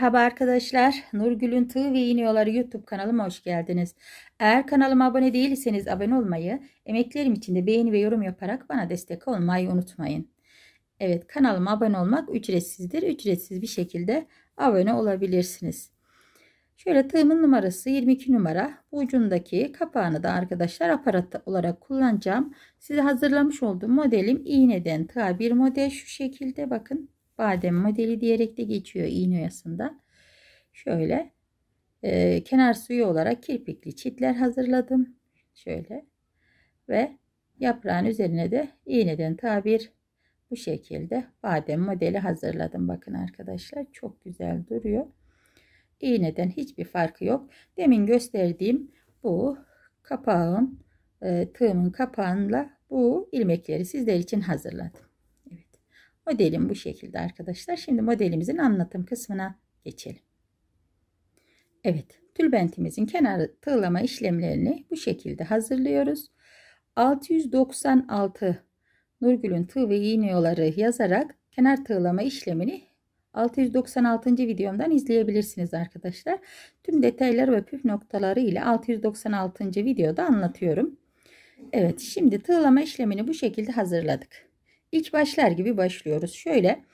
Merhaba arkadaşlar. Nurgül'ün Tığ ve İğne Yolları YouTube kanalıma hoş geldiniz. Eğer kanalıma abone değilseniz abone olmayı, emeklerim için de beğeni ve yorum yaparak bana destek olmayı unutmayın. Evet kanalıma abone olmak ücretsizdir. Ücretsiz bir şekilde abone olabilirsiniz. Şöyle tığımın numarası 22 numara. Bu ucundaki kapağını da arkadaşlar aparat olarak kullanacağım. Size hazırlamış olduğum modelim iğneden tığa bir model şu şekilde bakın badem modeli diyerek de geçiyor iğne oyasında. Şöyle e, kenar suyu olarak kirpikli çitler hazırladım. Şöyle ve yaprağın üzerine de iğneden tabir bu şekilde badem modeli hazırladım. Bakın arkadaşlar çok güzel duruyor. İğneden hiçbir farkı yok. Demin gösterdiğim bu kapağın e, tığımın kapağıyla bu ilmekleri sizler için hazırladım. Modelim bu şekilde arkadaşlar. Şimdi modelimizin anlatım kısmına geçelim. Evet tülbentimizin kenar tığlama işlemlerini bu şekilde hazırlıyoruz. 696 Nurgül'ün tığ ve iğne yolları yazarak kenar tığlama işlemini 696. videomdan izleyebilirsiniz arkadaşlar. Tüm detaylar ve püf noktaları ile 696. videoda anlatıyorum. Evet şimdi tığlama işlemini bu şekilde hazırladık. İlk başlar gibi başlıyoruz. Şöyle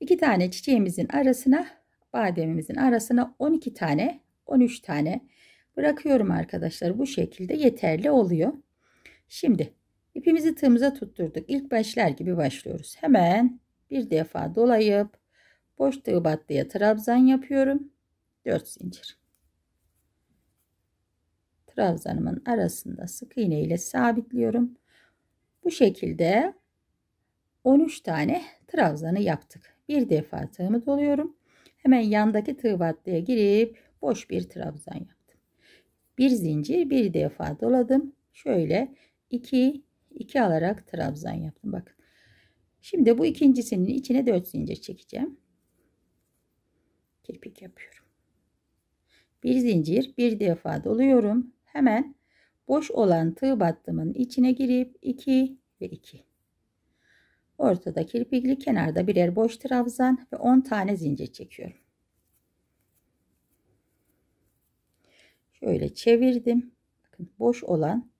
iki tane çiçeğimizin arasına bademimizin arasına 12 tane 13 tane bırakıyorum arkadaşlar. Bu şekilde yeterli oluyor. Şimdi ipimizi tığımıza tutturduk. İlk başlar gibi başlıyoruz. Hemen bir defa dolayıp boş tığ battıya trabzan yapıyorum. 4 zincir. Trabzanımın arasında sık iğne ile sabitliyorum. Bu şekilde 13 tane trabzanı yaptık. Bir defa tığımı doluyorum. Hemen yandaki tığ battıya girip boş bir trabzan yaptım. Bir zincir bir defa doladım. Şöyle 2 2 alarak trabzan yaptım. Bakın. Şimdi bu ikincisinin içine 4 zincir çekeceğim. Kirpik yapıyorum. Bir zincir bir defa doluyorum. Hemen boş olan tığ battımın içine girip 2 ve 2 Ortada kirpikli, kenarda birer boş trabzan ve 10 tane zincir çekiyorum. Şöyle çevirdim. Bakın boş olan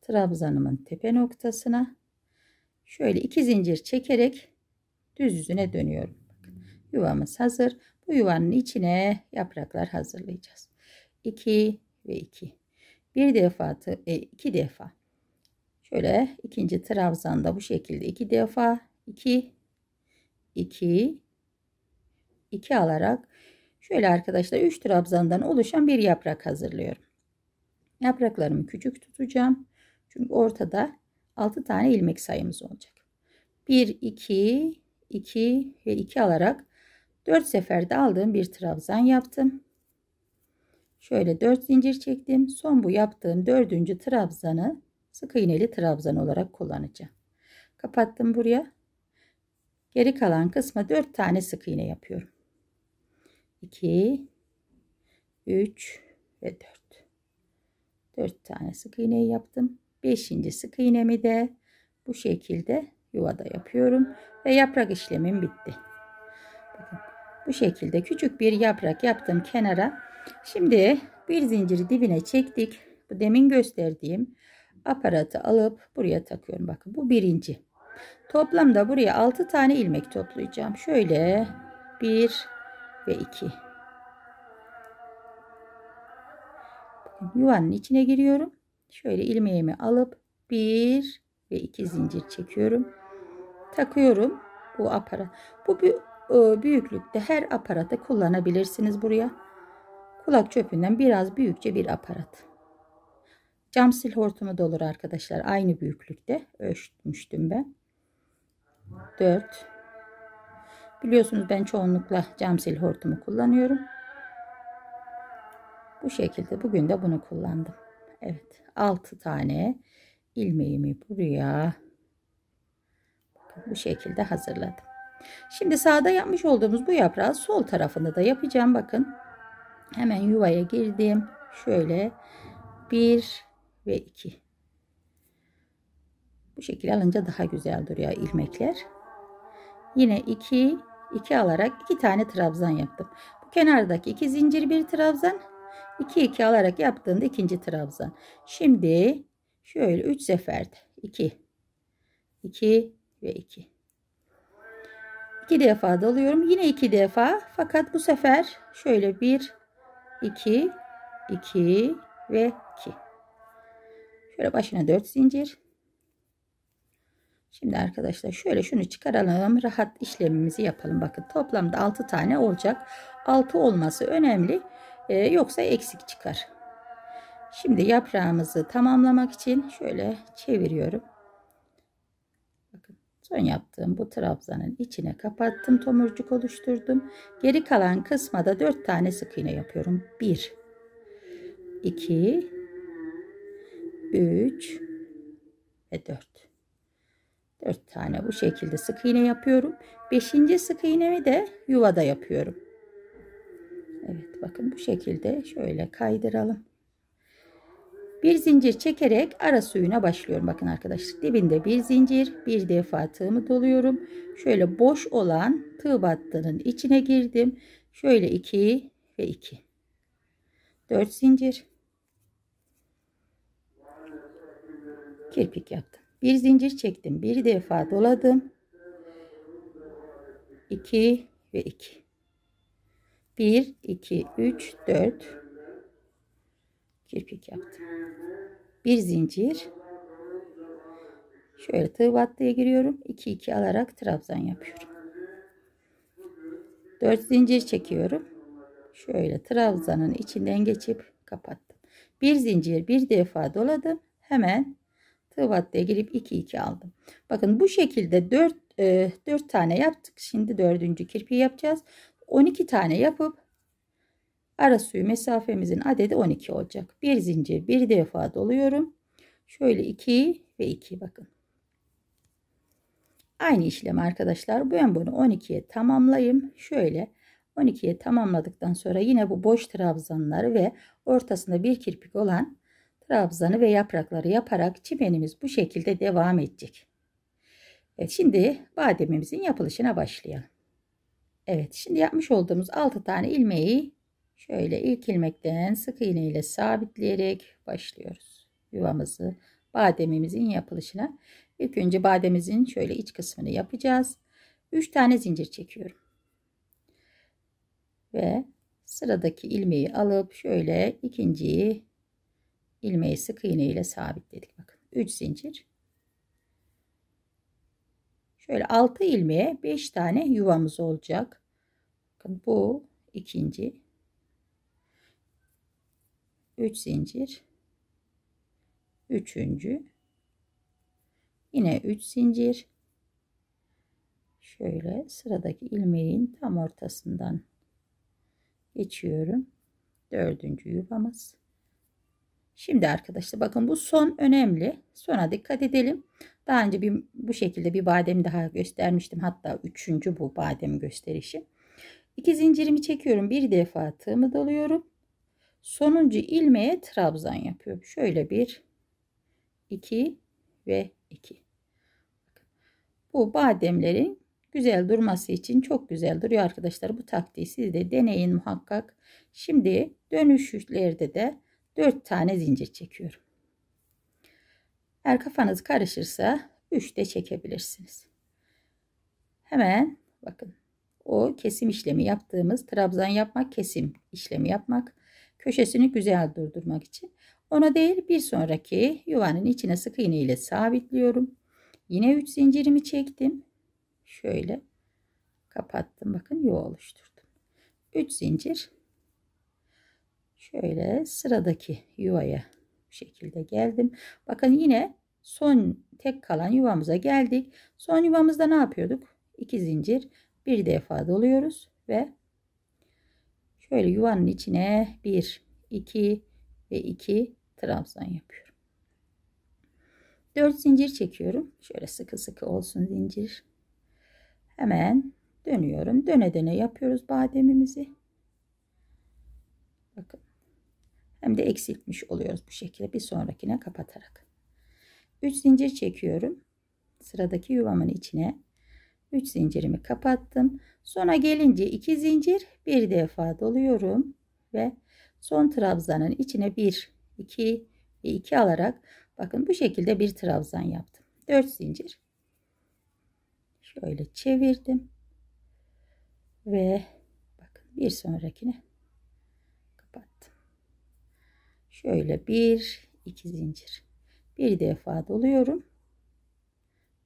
trabzanımın tepe noktasına şöyle iki zincir çekerek düz yüzüne dönüyorum. Bakın, yuvamız hazır. Bu yuvanın içine yapraklar hazırlayacağız. 2 ve 2. Bir defa, e, iki defa Şöyle ikinci trabzanda bu şekilde iki defa 2 2 2 alarak şöyle arkadaşlar 3 trabzandan oluşan bir yaprak hazırlıyorum. Yapraklarımı küçük tutacağım. Çünkü ortada 6 tane ilmek sayımız olacak. 1 2 2 ve 2 alarak 4 seferde aldığım bir trabzan yaptım. Şöyle 4 zincir çektim. Son bu yaptığım 4. trabzanı sık iğneli trabzan olarak kullanacağım. Kapattım buraya. Geri kalan kısma 4 tane sık iğne yapıyorum. 2 3 ve 4. 4 tane sık iğneyi yaptım. 5. sık iğnemi de bu şekilde yuvada yapıyorum ve yaprak işlemim bitti. Bakın bu şekilde küçük bir yaprak yaptım kenara. Şimdi bir zinciri dibine çektik. Bu demin gösterdiğim aparatı alıp buraya takıyorum. Bakın bu birinci. Toplamda buraya 6 tane ilmek toplayacağım. Şöyle 1 ve 2. Yuvanın içine giriyorum. Şöyle ilmeğimi alıp 1 ve 2 zincir çekiyorum. Takıyorum bu aparat. Bu e, büyüklükte her aparatı kullanabilirsiniz buraya. Kulak çöpünden biraz büyükçe bir aparat. Cam sil hortumu da olur arkadaşlar. Aynı büyüklükte ölçmüştüm ben. 4 Biliyorsunuz ben çoğunlukla cam sil hortumu kullanıyorum. Bu şekilde bugün de bunu kullandım. Evet 6 tane ilmeğimi buraya bu şekilde hazırladım. Şimdi sağda yapmış olduğumuz bu yaprağı sol tarafında da yapacağım. Bakın hemen yuvaya girdim. Şöyle bir ve 2 bu şekilde alınca daha güzel duruyor ilmekler yine 2 2 alarak 2 tane trabzan yaptım bu kenardaki 2 zincir bir trabzan 2 2 alarak yaptığında ikinci trabzan şimdi şöyle 3 seferde 2 2 ve 2 2 defa dalıyorum yine 2 defa fakat bu sefer şöyle 1 2 2 ve Şöyle başına 4 zincir. Şimdi arkadaşlar şöyle şunu çıkaralım. Rahat işlemimizi yapalım. Bakın toplamda 6 tane olacak. 6 olması önemli. Ee, yoksa eksik çıkar. Şimdi yaprağımızı tamamlamak için şöyle çeviriyorum. Bakın son yaptığım bu trabzanın içine kapattım. Tomurcuk oluşturdum. Geri kalan kısma da 4 tane sık iğne yapıyorum. 1 2 3 ve 4. 4 tane bu şekilde sık iğne yapıyorum. 5. sık iğnemi de yuvada yapıyorum. Evet bakın bu şekilde şöyle kaydıralım. Bir zincir çekerek ara suyuna başlıyorum. Bakın arkadaşlar dibinde bir zincir bir defa tığımı doluyorum. Şöyle boş olan tığ battının içine girdim. Şöyle 2 ve 2. 4 zincir kirpik yaptım. Bir zincir çektim. Bir defa doladım. 2 ve 2. 1 2 3 4 kirpik yaptım. Bir zincir şöyle tığ battıya giriyorum. 2 2 alarak trabzan yapıyorum. 4 zincir çekiyorum. Şöyle trabzanın içinden geçip kapattım. Bir zincir bir defa doladım. Hemen tığ battaya girip 2 2 aldım. Bakın bu şekilde 4 e, 4 tane yaptık. Şimdi dördüncü kirpiği yapacağız. 12 tane yapıp ara suyu mesafemizin adedi 12 olacak. Bir zincir bir defa doluyorum. Şöyle 2 ve 2 bakın. Aynı işlem arkadaşlar. Ben bunu 12'ye tamamlayayım. Şöyle 12'ye tamamladıktan sonra yine bu boş trabzanları ve ortasında bir kirpik olan trabzanı ve yaprakları yaparak çimenimiz bu şekilde devam edecek. Evet, şimdi bademimizin yapılışına başlayalım. Evet şimdi yapmış olduğumuz 6 tane ilmeği şöyle ilk ilmekten sık iğne ile sabitleyerek başlıyoruz. Yuvamızı bademimizin yapılışına. İlk önce bademimizin şöyle iç kısmını yapacağız. 3 tane zincir çekiyorum. Ve sıradaki ilmeği alıp şöyle ikinciyi ilmeği sık iğne ile sabitledik. Bakın 3 zincir. Şöyle 6 ilmeğe 5 tane yuvamız olacak. Bakın bu ikinci. 3 zincir. Üçüncü. Yine 3 zincir. Şöyle sıradaki ilmeğin tam ortasından geçiyorum. Dördüncü yuvamız. Şimdi arkadaşlar bakın bu son önemli. Sona dikkat edelim. Daha önce bir, bu şekilde bir badem daha göstermiştim. Hatta üçüncü bu badem gösterişi. İki zincirimi çekiyorum. Bir defa tığımı dalıyorum. Sonuncu ilmeğe trabzan yapıyorum. Şöyle bir, iki ve iki. Bu bademlerin güzel durması için çok güzel duruyor arkadaşlar. Bu taktiği siz de deneyin muhakkak. Şimdi dönüşlerde de 4 tane zincir çekiyorum. Eğer kafanız karışırsa 3 de çekebilirsiniz. Hemen bakın o kesim işlemi yaptığımız trabzan yapmak kesim işlemi yapmak köşesini güzel durdurmak için ona değil bir sonraki yuvanın içine sık iğne ile sabitliyorum. Yine 3 zincirimi çektim. Şöyle kapattım bakın yuva oluşturdum. 3 zincir şöyle sıradaki yuvaya bu şekilde geldim. Bakın yine son tek kalan yuvamıza geldik. Son yuvamızda ne yapıyorduk? 2 zincir bir defa doluyoruz ve şöyle yuvanın içine 1, 2 ve 2 trabzan yapıyorum. 4 zincir çekiyorum. Şöyle sıkı sıkı olsun zincir. Hemen dönüyorum. Döne döne yapıyoruz bademimizi. hem de eksiltmiş oluyoruz bu şekilde bir sonrakine kapatarak. 3 zincir çekiyorum. Sıradaki yuvamın içine 3 zincirimi kapattım. Sona gelince 2 zincir bir defa doluyorum ve son trabzanın içine 1 2 ve 2 alarak bakın bu şekilde bir trabzan yaptım. 4 zincir. Şöyle çevirdim ve bakın bir sonrakine şöyle bir iki zincir bir defa doluyorum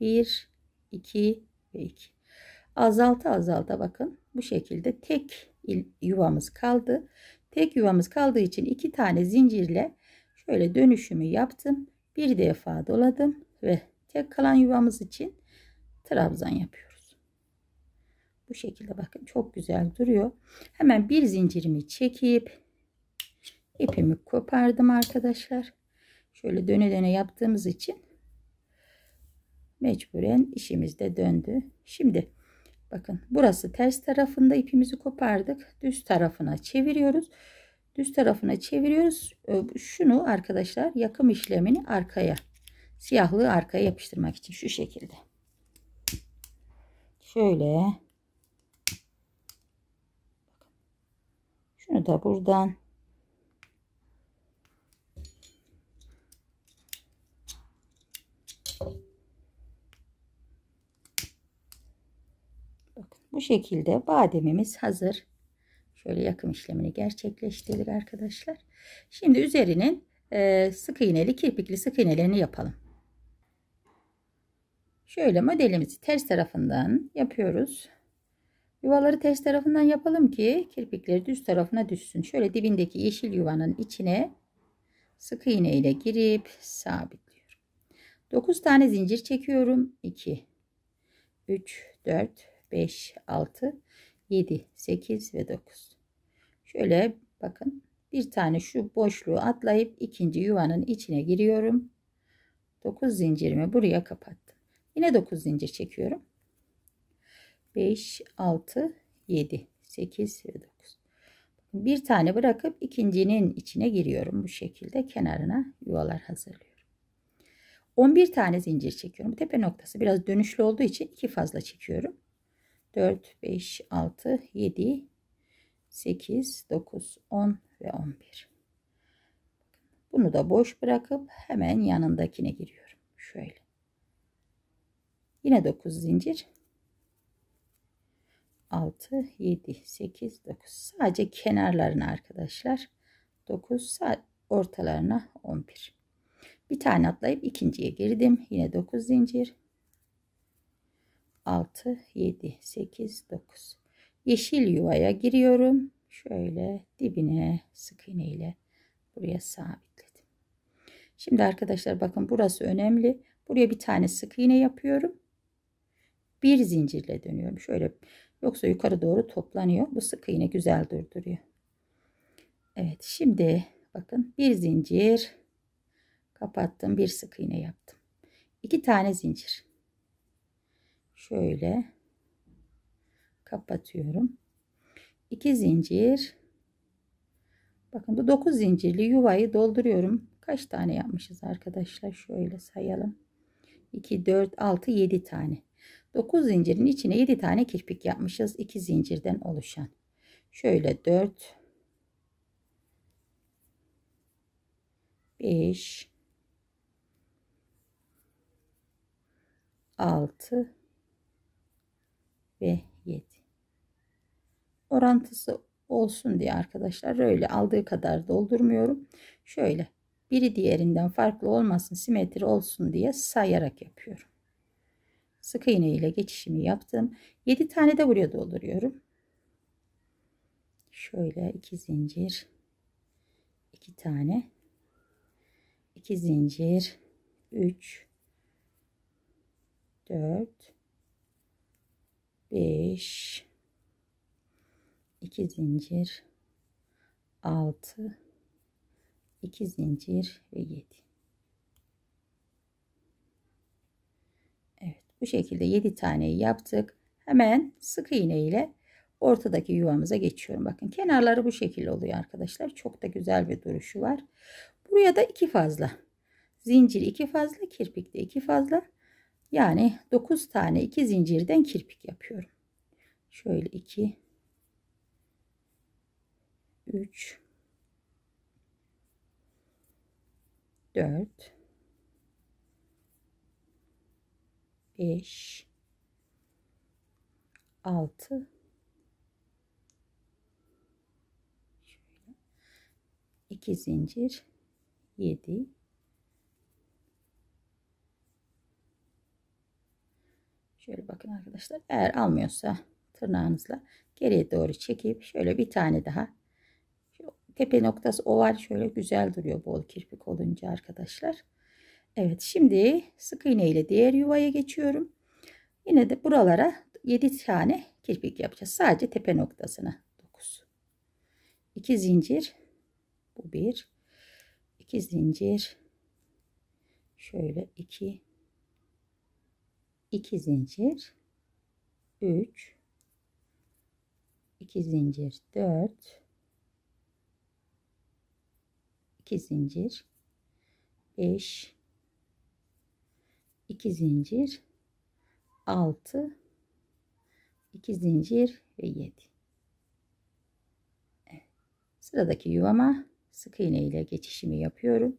bir iki ve iki azalta azalta bakın bu şekilde tek yuvamız kaldı tek yuvamız kaldığı için iki tane zincirle şöyle dönüşümü yaptım bir defa doladım ve tek kalan yuvamız için trabzan yapıyoruz bu şekilde bakın çok güzel duruyor hemen bir zincirimi çekip ipimi kopardım arkadaşlar. Şöyle döne döne yaptığımız için mecburen işimiz de döndü. Şimdi bakın burası ters tarafında ipimizi kopardık. Düz tarafına çeviriyoruz. Düz tarafına çeviriyoruz. Ee, şunu arkadaşlar yakım işlemini arkaya siyahlığı arkaya yapıştırmak için şu şekilde. Şöyle. Şunu da buradan şekilde bademimiz hazır. Şöyle yakım işlemini gerçekleştirdik arkadaşlar. Şimdi üzerinin e, sık iğneli kirpikli sık iğnelerini yapalım. Şöyle modelimizi ters tarafından yapıyoruz. Yuvaları ters tarafından yapalım ki kirpikleri düz tarafına düşsün. Şöyle dibindeki yeşil yuvanın içine sık iğne ile girip sabitliyorum. 9 tane zincir çekiyorum. 2 3 4 5, 6, 7, 8 ve 9. Şöyle bakın bir tane şu boşluğu atlayıp ikinci yuvanın içine giriyorum. 9 zincirimi buraya kapattım. Yine 9 zincir çekiyorum. 5, 6, 7, 8 ve 9. Bir tane bırakıp ikincinin içine giriyorum. Bu şekilde kenarına yuvalar hazırlıyorum. 11 tane zincir çekiyorum. Tepe noktası biraz dönüşlü olduğu için iki fazla çekiyorum. 4, 5, 6, 7, 8, 9, 10 ve 11. Bunu da boş bırakıp hemen yanındakine giriyorum. Şöyle. Yine 9 zincir. 6, 7, 8, 9. Sadece kenarlarına arkadaşlar. 9, ortalarına 11. Bir tane atlayıp ikinciye girdim. Yine 9 zincir. 6 7 8 9 yeşil yuvaya giriyorum şöyle dibine sık iğne ile buraya sabitledim şimdi arkadaşlar bakın burası önemli buraya bir tane sık iğne yapıyorum bir zincirle dönüyorum şöyle yoksa yukarı doğru toplanıyor bu sık iğne güzel durduruyor Evet şimdi bakın bir zincir kapattım bir sık iğne yaptım iki tane zincir şöyle kapatıyorum. 2 zincir bakın bu 9 zincirli yuvayı dolduruyorum. Kaç tane yapmışız arkadaşlar? Şöyle sayalım. 2 4 6 7 tane. 9 zincirin içine 7 tane kirpik yapmışız. 2 zincirden oluşan. Şöyle 4 5 6 ve 7. Orantısı olsun diye arkadaşlar öyle aldığı kadar doldurmuyorum. Şöyle biri diğerinden farklı olmasın simetri olsun diye sayarak yapıyorum. Sık iğne ile geçişimi yaptım. 7 tane de buraya dolduruyorum. Şöyle 2 zincir 2 tane 2 zincir 3 4 5 2 zincir 6 2 zincir ve 7 Evet bu şekilde 7 taneyi yaptık hemen sık iğne ile ortadaki yuvamıza geçiyorum bakın kenarları bu şekilde oluyor arkadaşlar çok da güzel bir duruşu var buraya da iki fazla zincir iki fazla kirpikte iki fazla yani 9 tane 2 zincirden kirpik yapıyorum. Şöyle 2 3 4 5 6 2 zincir 7 Şöyle bakın arkadaşlar. Eğer almıyorsa tırnağınızla geriye doğru çekip şöyle bir tane daha tepe noktası o var, şöyle güzel duruyor bol kirpik olunca arkadaşlar. Evet şimdi sık iğne ile diğer yuvaya geçiyorum. Yine de buralara 7 tane kirpik yapacağız. Sadece tepe noktasına 9. 2 zincir. Bu 1. 2 zincir. Şöyle 2 2 zincir 3 2 zincir 4 2 zincir 5 2 zincir 6 2 zincir ve 7 evet. sıradaki yuvama sık iğne ile geçişimi yapıyorum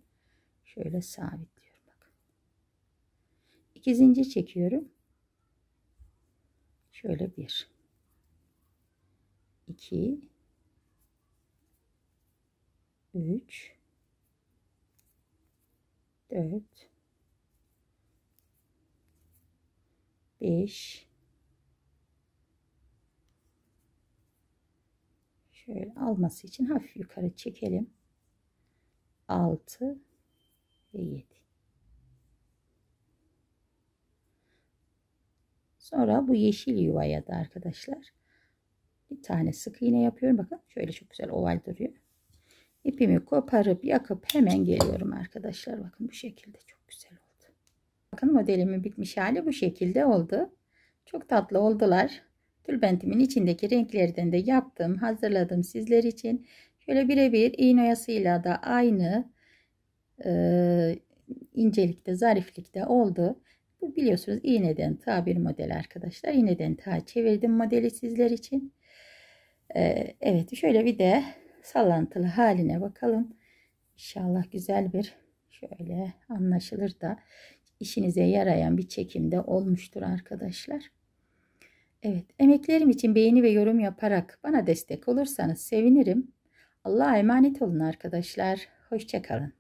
şöyle sabit 2 zincir çekiyorum. Şöyle bir, iki, üç, dört, beş, şöyle alması için hafif yukarı çekelim. altı ve yedi. Sonra bu yeşil yuvaya da arkadaşlar bir tane sık iğne yapıyorum. Bakın şöyle çok güzel oval duruyor. İpimi koparıp yakıp hemen geliyorum arkadaşlar. Bakın bu şekilde çok güzel oldu. Bakın modelimin bitmiş hali bu şekilde oldu. Çok tatlı oldular. Tülbentimin içindeki renklerden de yaptım, hazırladım sizler için. Şöyle birebir iğne oyasıyla da aynı e, incelikte, zariflikte oldu. Bu biliyorsunuz iğneden ta bir model arkadaşlar. İğneden ta çevirdim modeli sizler için. Ee, evet şöyle bir de sallantılı haline bakalım. İnşallah güzel bir şöyle anlaşılır da işinize yarayan bir çekimde olmuştur arkadaşlar. Evet emeklerim için beğeni ve yorum yaparak bana destek olursanız sevinirim. Allah'a emanet olun arkadaşlar. Hoşçakalın.